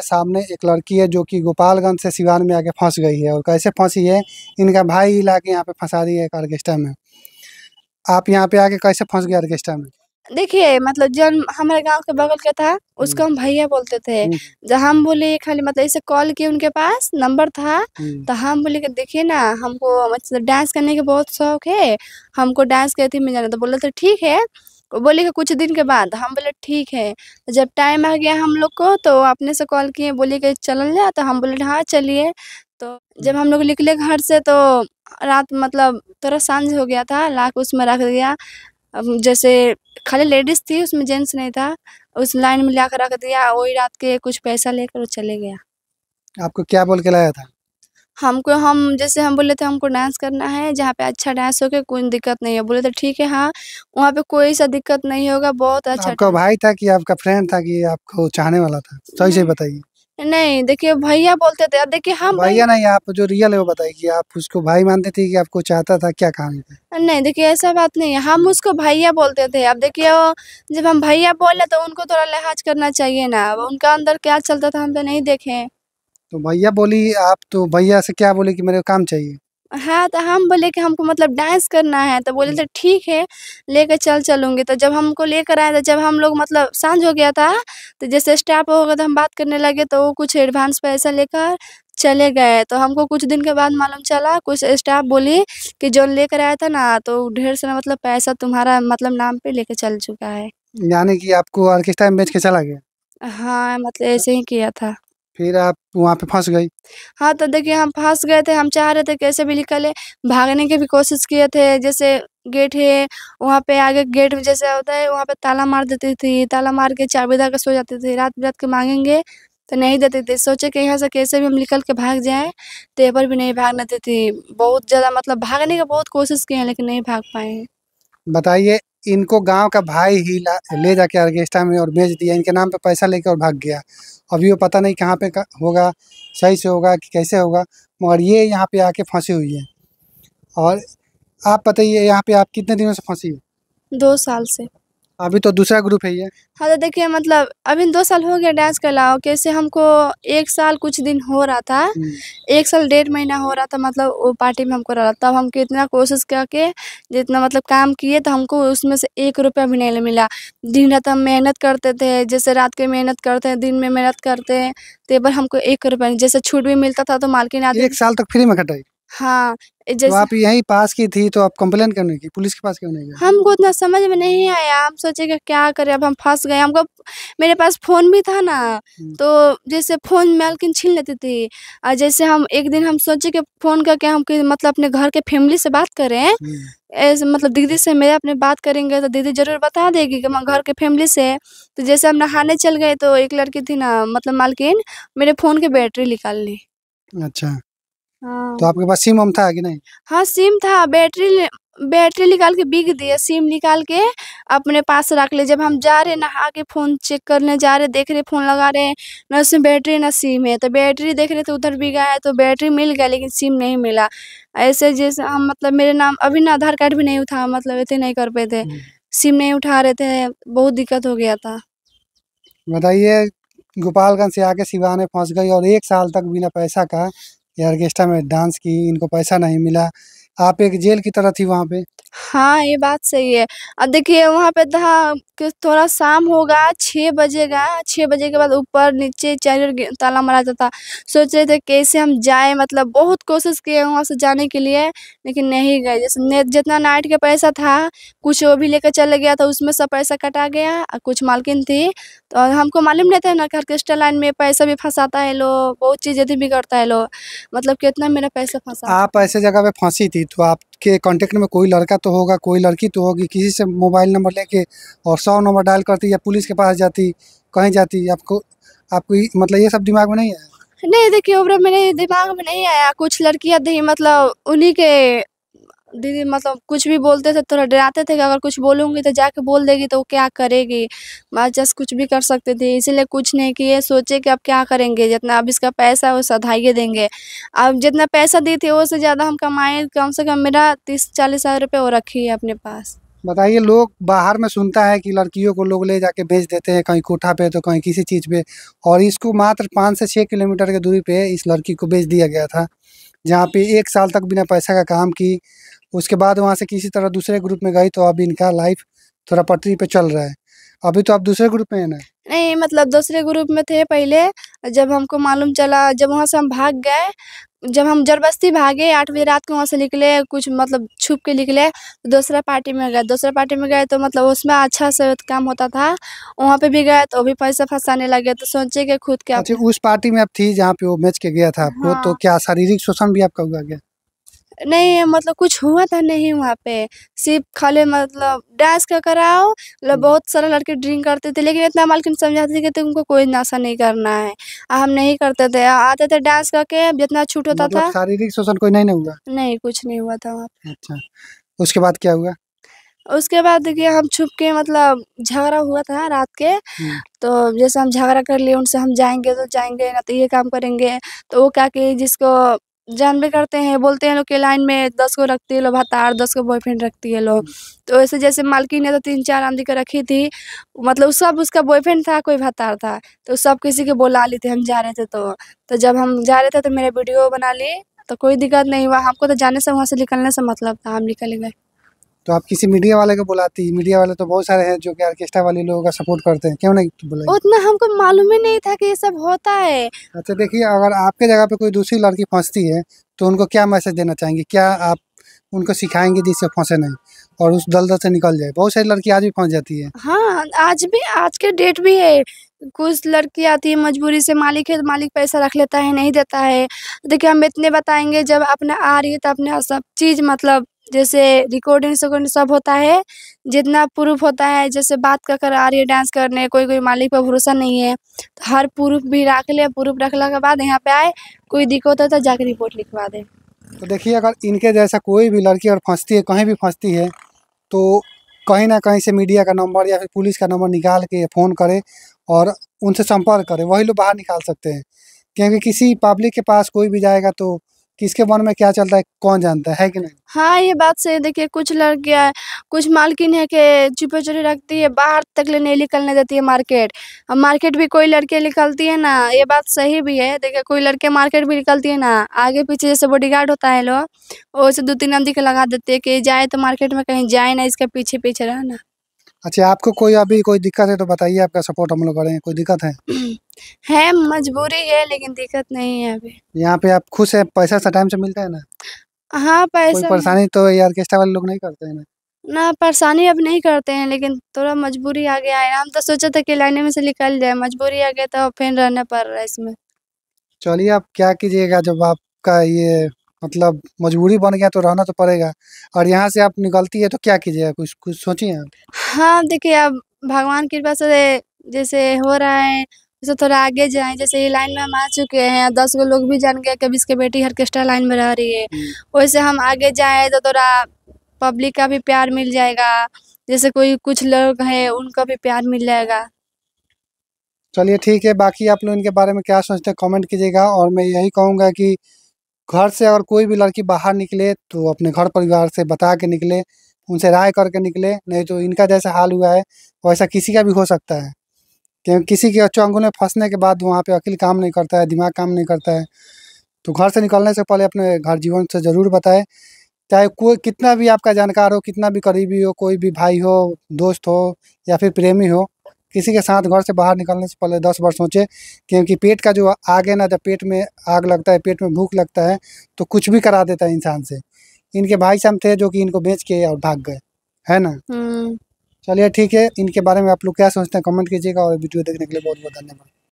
हमारे सामने एक लड़की है जो कि गोपालगंज से सिवान में आके फंस गई है और कैसे फंसी है इनका भाई ला के यहाँ पे फंसा दिया एक ऑर्केस्ट्रा में आप यहाँ पे आके कैसे फंस गए ऑर्केस्ट्रा में देखिए मतलब जन हमारे गांव के बगल का था हम्म। उसको हम भैया बोलते थे हम्म। जब हम बोले खाली मतलब इसे कॉल किए उनके पास नंबर था हम्म। तो हम बोले कि देखिए ना हमको मतलब डांस करने के बहुत शौक है हमको डांस करती में जाना तो बोले तो ठीक है बोली कि कुछ दिन के बाद हम बोले ठीक है तो जब टाइम आ गया हम लोग को तो अपने से कॉल किए बोले कि चल जाए तो हम बोले हाँ चलिए तो जब हम लोग निकले घर से तो रात मतलब थोड़ा सांझ हो गया था लाख उसमें रख दिया जैसे खाली लेडीज़ थी उसमें जेंट्स नहीं था उस लाइन में ला कर रख दिया वही रात के कुछ पैसा लेकर चले गया आपको क्या बोल के लाया था हमको हम जैसे हम बोले थे हमको डांस करना है जहाँ पे अच्छा डांस हो के कोई दिक्कत नहीं है बोले थे ठीक है हाँ वहाँ पे कोई सा दिक्कत नहीं होगा बहुत तो अच्छा आपका भाई था कि आपका फ्रेंड था कि आपको चाहने वाला था तो सही से बताइए नहीं देखिए भैया बोलते थे देखिए हम भैया नहीं आप जो रियल है वो बताइए कि आप उसको भाई मानते थे कि आपको चाहता था क्या कहानी थी नहीं देखिए ऐसा बात नहीं है हम हम्म। उसको भैया बोलते थे अब देखिए जब हम भैया बोले तो उनको थोड़ा लिहाज करना चाहिए ना अब उनका अंदर क्या चलता था हम तो नहीं देखे तो भैया बोली आप तो भैया से क्या बोले कि मेरे को काम चाहिए हाँ तो हम बोले कि हमको मतलब डांस करना है तो बोले हम्म। तो ठीक है लेकर चल चलूँगी तो जब हमको लेकर आए तो जब हम लोग मतलब सांझ हो गया था तो जैसे स्टाफ गया तो हम बात करने लगे तो वो कुछ एडवांस पैसा लेकर चले गए तो हमको कुछ दिन के बाद मालूम चला कुछ स्टाफ बोली कि जो लेकर आया था ना तो ढेर सारा मतलब पैसा तुम्हारा मतलब नाम पे लेकर चल चुका है यानी कि आपको किस टाइम बेच के चला गया हाँ मतलब ऐसे ही किया था फिर आप वहाँ पे फंस गई हाँ तो देखिए हम फंस गए थे हम चाह रहे थे कैसे भी निकले भागने की भी कोशिश किए थे जैसे गेट है वहाँ पे आगे गेट में जैसे होता है वहाँ पे ताला मार देती थी ताला मार के चाबी के सो जाती थी रात बिरात के मांगेंगे तो नहीं देते थे सोचे कि यहाँ से कैसे भी हम निकल के भाग जाएं तो पर भी नहीं भागना देती थी बहुत ज़्यादा मतलब भागने का बहुत कोशिश किए हैं लेकिन नहीं भाग पाए बताइए इनको गांव का भाई ही ले जाके आर्केस्ट्रा में और बेच दिया इनके नाम पे पैसा लेके और भाग गया अभी वो पता नहीं कहाँ पे होगा सही से होगा कि कैसे होगा मगर ये यहाँ पे आके फंसी हुई है और आप बताइए यहाँ पे आप कितने दिनों से फंसी हो दो साल से अभी तो दूसरा ग्रुप है ये हाँ तो देखिए मतलब अभी दो साल हो गया डांस कर लाओ कैसे हमको एक साल कुछ दिन हो रहा था हम्म। एक साल डेढ़ महीना हो रहा था मतलब वो पार्टी में हमको रहा तब हम कितना कोशिश करके जितना मतलब काम किए तो हमको उसमें से एक रुपया भी नहीं मिला दिन रात हम मेहनत करते थे जैसे रात के मेहनत करते हैं दिन में मेहनत करते हैं तो हमको एक रुपया जैसे छूट भी मिलता था तो मालकिन आदमी एक साल तक फ्री में कटाई हाँ तो जैसे तो आप यही पास की थी तो आप कम्प्लेन करने की पुलिस के पास क्यों नहीं गए हमको उतना समझ में नहीं आया हम सोचे कि क्या करें अब हम फंस गए हमको मेरे पास फोन भी था ना हम्म। तो जैसे फोन मालकिन छीन लेती थी और जैसे हम एक दिन हम सोचे कि फोन करके हम कि मतलब अपने घर के फैमिली से बात करें हम्म। ऐसे मतलब दीदी से मेरे अपने बात करेंगे तो दीदी जरूर बता देगी कि मैं घर के फैमिली से तो जैसे हम नहाने चल गए तो एक लड़की थी ना मतलब मालकिन मेरे फोन की बैटरी निकाल ली अच्छा हाँ। तो आपके पास सिम हम था कि नहीं हाँ सिम था बैटरी बैटरी निकाल के बिग दिए सिम निकाल के अपने पास रख ले जब हम जा रहे नहा के फ़ोन चेक करने जा रहे देख रहे फ़ोन लगा रहे न उसमें बैटरी न सिम है तो बैटरी देख रहे तो उधर बिका है तो बैटरी मिल गया लेकिन सिम नहीं मिला ऐसे जैसे हम मतलब मेरे नाम अभी ना आधार कार्ड भी नहीं उठा मतलब इतने नहीं कर पाए थे हम्म। सिम नहीं उठा रहे थे बहुत दिक्कत हो गया था बताइए गोपालगंज से आके में फंस गई और एक साल तक बिना पैसा का ये ऑर्केस्ट्रा में डांस की इनको पैसा नहीं मिला आप एक जेल की तरह थी वहाँ पे हाँ ये बात सही है अब देखिए वहाँ पे था फिर थोड़ा शाम होगा छः बजेगा छः बजे के बाद ऊपर नीचे चार ताला मारा जाता सोच रहे थे कैसे हम जाए मतलब बहुत कोशिश किए वहाँ से जाने के लिए लेकिन नहीं गए जैसे जितना नाइट का पैसा था कुछ वो भी लेकर चले गया था तो उसमें सब पैसा कटा गया और कुछ मालकिन थी तो हमको मालूम नहीं था ना ऑर्केस्ट्रा लाइन में पैसा भी फंसाता है लोग बहुत चीज़ें भी बिगड़ता है लोग मतलब कितना मेरा पैसा फंसा आप ऐसे जगह पे फंसी थी तो आपके कांटेक्ट में कोई लड़का तो होगा कोई लड़की तो होगी किसी से मोबाइल नंबर लेके और सौ नंबर डायल करती या पुलिस के पास जाती कहीं जाती आपको आपको मतलब ये सब दिमाग में नहीं आया नहीं देखिए उम्र मेरे दिमाग में नहीं आया कुछ लड़कियां थी मतलब उन्हीं के दीदी मतलब कुछ भी बोलते थे थोड़ा डराते थे कि अगर कुछ बोलूँगी तो जाके बोल देगी तो वो क्या करेगी जस्ट कुछ भी कर सकते थे इसीलिए कुछ नहीं किए ये सोचे कि अब क्या करेंगे जितना अब इसका पैसा है वो सधाइए देंगे अब जितना पैसा दी थी वो से ज़्यादा हम कमाएँ कम से कम मेरा तीस चालीस हज़ार रुपये वो रखी है अपने पास बताइए लोग बाहर में सुनता है कि लड़कियों को लोग ले जाके बेच देते हैं कहीं कोठा पे तो कहीं किसी चीज़ पे और इसको मात्र पाँच से छः किलोमीटर की दूरी पे इस लड़की को बेच दिया गया था जहाँ पे एक साल तक बिना पैसा का काम की उसके बाद वहाँ से किसी तरह दूसरे ग्रुप में गई तो अब इनका लाइफ थोड़ा पटरी पर चल रहा है अभी तो आप दूसरे ग्रुप में है ना नहीं मतलब दूसरे ग्रुप में थे पहले जब हमको मालूम चला जब वहाँ से हम भाग गए जब हम जरबस्ती भागे आठ बजे रात को वहाँ से निकले कुछ मतलब छुप के निकले तो दूसरा पार्टी में गए दूसरा पार्टी में गए तो मतलब उसमें अच्छा से काम होता था वहाँ पे भी गए तो भी पैसा फंसाने लगे तो सोचे कि खुद क्या अच्छा उस पार्टी में आप थी जहाँ पे वो मैच के गया था हाँ। वो तो क्या शारीरिक शोषण भी आपका हुआ गया नहीं मतलब कुछ हुआ था नहीं वहाँ पे सिर्फ खाली मतलब डांस का कराओ मतलब बहुत सारे लड़के ड्रिंक करते थे लेकिन इतना मालकिन समझाते थे कि तुमको कोई नशा नहीं करना है हम नहीं करते थे आते थे डांस करके जितना छूट होता मतलब था शारीरिक शोषण कोई नहीं, नहीं हुआ नहीं कुछ नहीं हुआ था वहाँ पे अच्छा उसके बाद क्या हुआ उसके बाद देखिए हम छुप के मतलब झगड़ा हुआ था रात के तो जैसे हम झगड़ा कर लिए उनसे हम जाएंगे तो जाएंगे ना तो ये काम करेंगे तो वो क्या कि जिसको जानबे करते हैं बोलते हैं लोग के लाइन में दस को रखती है लोग भतार दस को बॉयफ्रेंड रखती है लोग तो वैसे जैसे मालकिन ने तो तीन चार आंधी को रखी थी मतलब सब उसका बॉयफ्रेंड था कोई भतार था तो सब किसी के बोला ली थी हम जा रहे थे तो तो जब हम जा रहे थे तो मेरे वीडियो बना ली तो कोई दिक्कत नहीं हुआ हमको तो जाने से वहाँ से निकलने से मतलब था हम निकल गए तो आप किसी मीडिया वाले को बुलाती मीडिया वाले तो बहुत सारे हैं जो कि आर्केस्ट्रा वाले लोगों का सपोर्ट करते हैं क्यों नहीं तो बुलाई उतना हमको मालूम ही नहीं था कि ये सब होता है अच्छा देखिए अगर आपके जगह पे कोई दूसरी लड़की फंसती है तो उनको क्या मैसेज देना चाहेंगे क्या आप उनको सिखाएंगे जिससे फंसे नहीं और उस दलदल से निकल जाए बहुत सारी लड़की आज भी फंस जाती है हाँ आज भी आज के डेट भी है कुछ लड़की आती है मजबूरी से मालिक है तो मालिक पैसा रख लेता है नहीं देता है देखिए हम इतने बताएंगे जब अपना आ रही है तो अपने सब चीज़ मतलब जैसे रिकॉर्डिंग सिकॉर्डिंग सब होता है जितना प्रूफ होता है जैसे बात कर कर आ रही है डांस करने कोई कोई मालिक पर भरोसा नहीं है तो हर प्रूफ भी रख ले प्रूफ रखने के बाद यहाँ पे आए कोई दिक्कत हो तो जाकर रिपोर्ट लिखवा दे तो देखिए अगर इनके जैसा कोई भी लड़की अगर फंसती है कहीं भी फंसती है तो कहीं ना कहीं से मीडिया का नंबर या फिर पुलिस का नंबर निकाल के फ़ोन करे और उनसे संपर्क करें वही लोग बाहर निकाल सकते हैं क्योंकि किसी पब्लिक के पास कोई भी जाएगा तो किसके मन में क्या चलता है कौन जानता है कि नहीं हाँ ये बात सही देखिए कुछ लड़कियाँ कुछ मालकिन है कि चुपे चुपे रखती है बाहर तक ले नहीं निकलने देती है मार्केट अब मार्केट भी कोई लड़के निकलती है ना ये बात सही भी है देखिए कोई लड़के मार्केट भी निकलती है ना आगे पीछे जैसे बॉडी गार्ड होता है लोग वैसे दो तीन आदमी के लगा देते है कि जाए तो मार्केट में कहीं जाए ना इसके पीछे पीछे रहना अच्छा आपको कोई अभी कोई दिक्कत है तो बताइए आपका सपोर्ट हम लोग करेंगे कोई दिक्कत है है मजबूरी है लेकिन दिक्कत नहीं है अभी यहाँ पे आप खुश है पैसा टाइम से मिलता है ना हाँ पैसा परेशानी तो ये ऑर्केस्ट्रा वाले लोग नहीं करते हैं ना ना परेशानी अब नहीं करते हैं लेकिन थोड़ा मजबूरी आ गया है हम तो सोचे थे कि लाइने में से निकल जाए मजबूरी आ गया तो फिर रहना पड़ रहा है इसमें चलिए आप क्या कीजिएगा जब आपका ये मतलब मजबूरी बन गया तो रहना तो पड़ेगा और यहाँ से आप निकलती है तो क्या कीजिएगा कुछ कुछ सोचिए आप हाँ देखिए अब भगवान की कृपा से जैसे हो रहा है जैसे थोड़ा आगे जाए जैसे ये लाइन में हम आ चुके हैं दस गो लोग भी जान गए कभी इसके बेटी ऑर्केस्ट्रा लाइन में रह रही है हम्म। वैसे हम आगे जाए तो थोड़ा पब्लिक का भी प्यार मिल जाएगा जैसे कोई कुछ लोग हैं उनका भी प्यार मिल जाएगा चलिए ठीक है बाकी आप लोग इनके बारे में क्या सोचते हैं कमेंट कीजिएगा और मैं यही कहूँगा कि घर से अगर कोई भी लड़की बाहर निकले तो अपने घर परिवार से बता के निकले उनसे राय करके निकले नहीं तो इनका जैसा हाल हुआ है वैसा किसी का भी हो सकता है क्योंकि किसी के अंगुल में फंसने के बाद वहाँ पे अकेले काम नहीं करता है दिमाग काम नहीं करता है तो घर से निकलने से पहले अपने घर जीवन से ज़रूर बताए चाहे कोई कितना भी आपका जानकार हो कितना भी करीबी हो कोई भी भाई हो दोस्त हो या फिर प्रेमी हो किसी के साथ घर से बाहर निकलने से पहले दस बार सोचे क्योंकि पेट का जो आग है ना जब पेट में आग लगता है पेट में भूख लगता है तो कुछ भी करा देता है इंसान से इनके भाई साहब थे जो कि इनको बेच के और भाग गए है ना हम्म। चलिए ठीक है इनके बारे में आप लोग क्या सोचते हैं कमेंट कीजिएगा और वीडियो देखने के लिए बहुत बहुत धन्यवाद